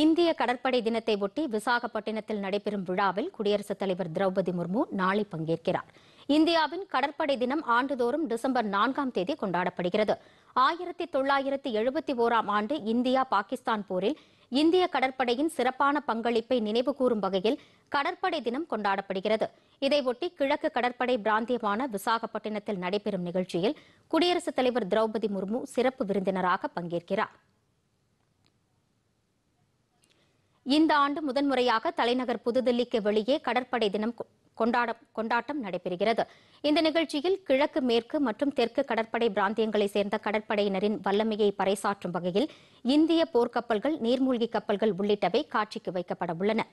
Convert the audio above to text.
இந்திய கடற்படை தினத்தை ஒட்டி விசாகப்பட்டினத்தில் நடைபெறும் விழாவில் குடியரசுத் தலைவர் திரௌபதி முர்மு நாளை பங்கேற்கிறார் இந்தியாவின் கடற்படை தினம் ஆண்டுதோறும் டிசம்பர் நான்காம் தேதி கொண்டாடப்படுகிறது ஆயிரத்தி தொள்ளாயிரத்தி எழுபத்தி ஒராம் ஆண்டு இந்தியா பாகிஸ்தான் போரில் இந்திய கடற்படையின் சிறப்பான பங்களிப்பை கூறும் வகையில் கடற்படை தினம் கொண்டாடப்படுகிறது இதையொட்டி கிழக்கு கடற்படை பிராந்தியமான விசாகப்பட்டினத்தில் நடைபெறும் நிகழ்ச்சியில் குடியரசுத் தலைவர் திரௌபதி முர்மு சிறப்பு விருந்தினராக பங்கேற்கிறாா் இந்த ஆண்டு முதன்முறையாக தலைநகர் புதுதில்லிக்கு வெளியே கடற்படை தினம் கொண்டாட்டம் நடைபெறுகிறது இந்த நிகழ்ச்சியில் கிழக்கு மேற்கு மற்றும் தெற்கு கடற்படை பிராந்தியங்களை சேர்ந்த கடற்படையினரின் வல்லமையை பறைசாற்றும் வகையில் இந்திய போர்க்கப்பல்கள் நீர்மூழ்கி கப்பல்கள் உள்ளிட்டவை காட்சிக்கு வைக்கப்பட உள்ளன